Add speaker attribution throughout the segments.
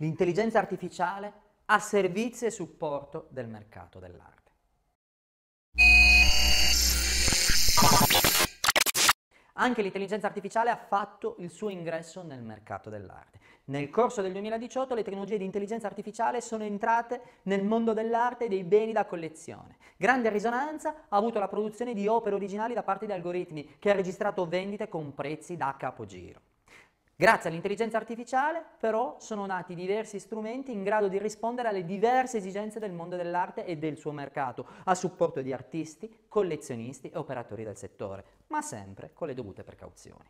Speaker 1: l'intelligenza artificiale a servizio e supporto del mercato dell'arte. Anche l'intelligenza artificiale ha fatto il suo ingresso nel mercato dell'arte. Nel corso del 2018 le tecnologie di intelligenza artificiale sono entrate nel mondo dell'arte e dei beni da collezione. Grande risonanza ha avuto la produzione di opere originali da parte di algoritmi che ha registrato vendite con prezzi da capogiro. Grazie all'intelligenza artificiale però sono nati diversi strumenti in grado di rispondere alle diverse esigenze del mondo dell'arte e del suo mercato, a supporto di artisti, collezionisti e operatori del settore, ma sempre con le dovute precauzioni.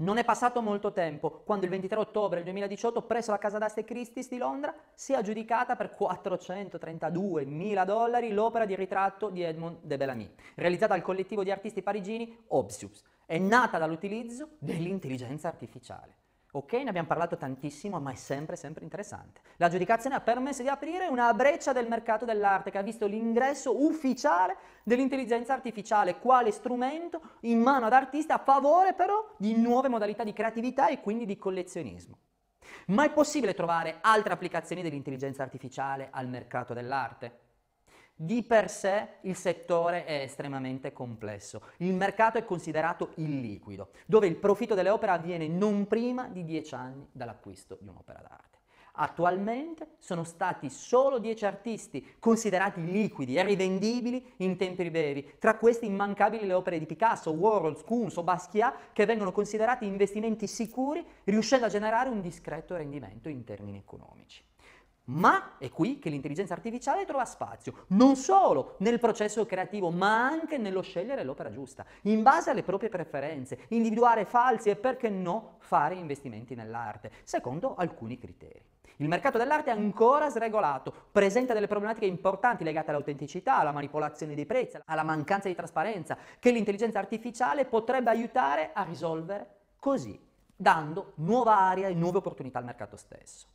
Speaker 1: Non è passato molto tempo quando il 23 ottobre 2018 presso la casa d'aste Christie's di Londra si è aggiudicata per 432 mila dollari l'opera di ritratto di Edmond de Bellamy, realizzata dal collettivo di artisti parigini Obsius. È nata dall'utilizzo dell'intelligenza artificiale. Ok, ne abbiamo parlato tantissimo, ma è sempre, sempre interessante. La giudicazione ha permesso di aprire una breccia del mercato dell'arte che ha visto l'ingresso ufficiale dell'intelligenza artificiale quale strumento in mano ad artisti a favore però di nuove modalità di creatività e quindi di collezionismo. Ma è possibile trovare altre applicazioni dell'intelligenza artificiale al mercato dell'arte? Di per sé il settore è estremamente complesso. Il mercato è considerato illiquido, dove il profitto delle opere avviene non prima di 10 anni dall'acquisto di un'opera d'arte. Attualmente sono stati solo 10 artisti considerati liquidi e rivendibili in tempi brevi, tra questi immancabili le opere di Picasso, Warhol, Kunz o Basquiat che vengono considerati investimenti sicuri riuscendo a generare un discreto rendimento in termini economici. Ma è qui che l'intelligenza artificiale trova spazio, non solo nel processo creativo, ma anche nello scegliere l'opera giusta, in base alle proprie preferenze, individuare falsi e perché no fare investimenti nell'arte, secondo alcuni criteri. Il mercato dell'arte è ancora sregolato, presenta delle problematiche importanti legate all'autenticità, alla manipolazione dei prezzi, alla mancanza di trasparenza, che l'intelligenza artificiale potrebbe aiutare a risolvere così, dando nuova aria e nuove opportunità al mercato stesso.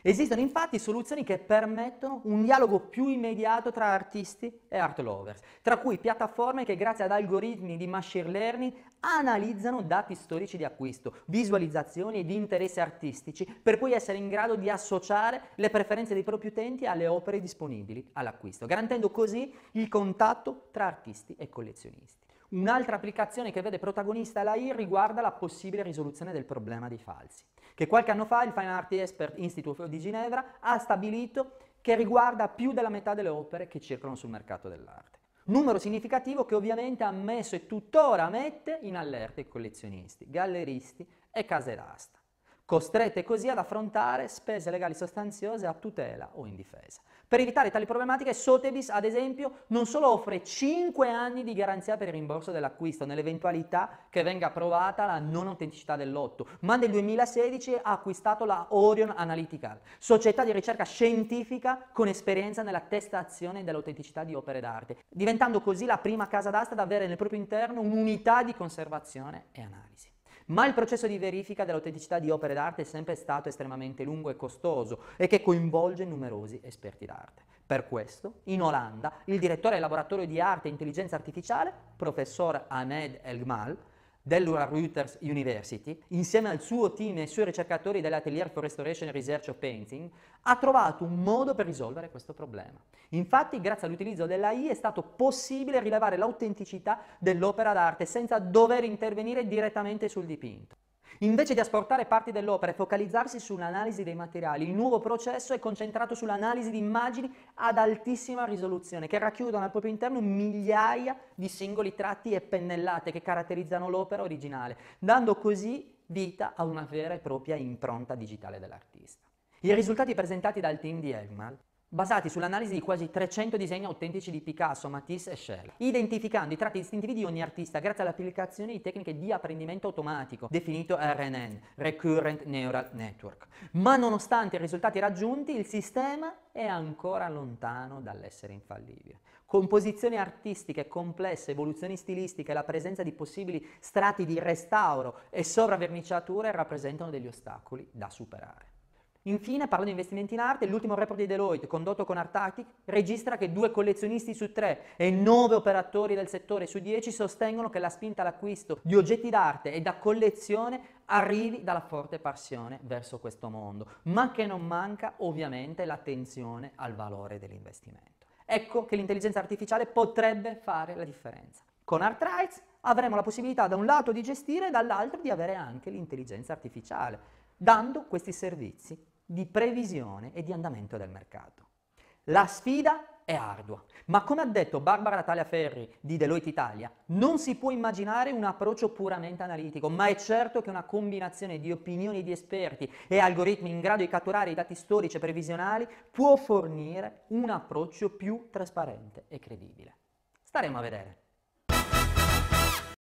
Speaker 1: Esistono infatti soluzioni che permettono un dialogo più immediato tra artisti e art lovers, tra cui piattaforme che grazie ad algoritmi di machine learning analizzano dati storici di acquisto, visualizzazioni e di interessi artistici per poi essere in grado di associare le preferenze dei propri utenti alle opere disponibili all'acquisto, garantendo così il contatto tra artisti e collezionisti. Un'altra applicazione che vede protagonista l'AI riguarda la possibile risoluzione del problema dei falsi, che qualche anno fa il Fine Art Expert Institute di Ginevra ha stabilito che riguarda più della metà delle opere che circolano sul mercato dell'arte. Numero significativo che ovviamente ha messo e tuttora mette in allerta i collezionisti, galleristi e case d'asta, costrette così ad affrontare spese legali sostanziose a tutela o in difesa. Per evitare tali problematiche, Sotheby's, ad esempio, non solo offre 5 anni di garanzia per il rimborso dell'acquisto nell'eventualità che venga provata la non autenticità del lotto, ma nel 2016 ha acquistato la Orion Analytical, società di ricerca scientifica con esperienza nella testazione dell'autenticità di opere d'arte, diventando così la prima casa d'asta ad avere nel proprio interno un'unità di conservazione e analisi. Ma il processo di verifica dell'autenticità di opere d'arte è sempre stato estremamente lungo e costoso e che coinvolge numerosi esperti d'arte. Per questo, in Olanda, il direttore del laboratorio di arte e intelligenza artificiale, professor Ahmed Elgmal, dell'Ura Reuters University, insieme al suo team e ai suoi ricercatori dell'Atelier for Restoration and Research of Painting, ha trovato un modo per risolvere questo problema. Infatti, grazie all'utilizzo dell'AI è stato possibile rilevare l'autenticità dell'opera d'arte senza dover intervenire direttamente sul dipinto. Invece di asportare parti dell'opera e focalizzarsi sull'analisi dei materiali, il nuovo processo è concentrato sull'analisi di immagini ad altissima risoluzione, che racchiudono al proprio interno migliaia di singoli tratti e pennellate che caratterizzano l'opera originale, dando così vita a una vera e propria impronta digitale dell'artista. I risultati presentati dal team di Egmal basati sull'analisi di quasi 300 disegni autentici di Picasso, Matisse e Shell, identificando i tratti distintivi di ogni artista grazie all'applicazione di tecniche di apprendimento automatico, definito RNN, Recurrent Neural Network. Ma nonostante i risultati raggiunti, il sistema è ancora lontano dall'essere infallibile. Composizioni artistiche complesse, evoluzioni stilistiche, la presenza di possibili strati di restauro e sovraverniciature rappresentano degli ostacoli da superare. Infine, parlo di investimenti in arte, l'ultimo report di Deloitte, condotto con Artactic, registra che due collezionisti su tre e nove operatori del settore su dieci sostengono che la spinta all'acquisto di oggetti d'arte e da collezione arrivi dalla forte passione verso questo mondo, ma che non manca ovviamente l'attenzione al valore dell'investimento. Ecco che l'intelligenza artificiale potrebbe fare la differenza. Con Art avremo la possibilità da un lato di gestire e dall'altro di avere anche l'intelligenza artificiale, dando questi servizi di previsione e di andamento del mercato. La sfida è ardua, ma come ha detto Barbara Natalia Ferri di Deloitte Italia, non si può immaginare un approccio puramente analitico, ma è certo che una combinazione di opinioni di esperti e algoritmi in grado di catturare i dati storici e previsionali può fornire un approccio più trasparente e credibile. Staremo a vedere.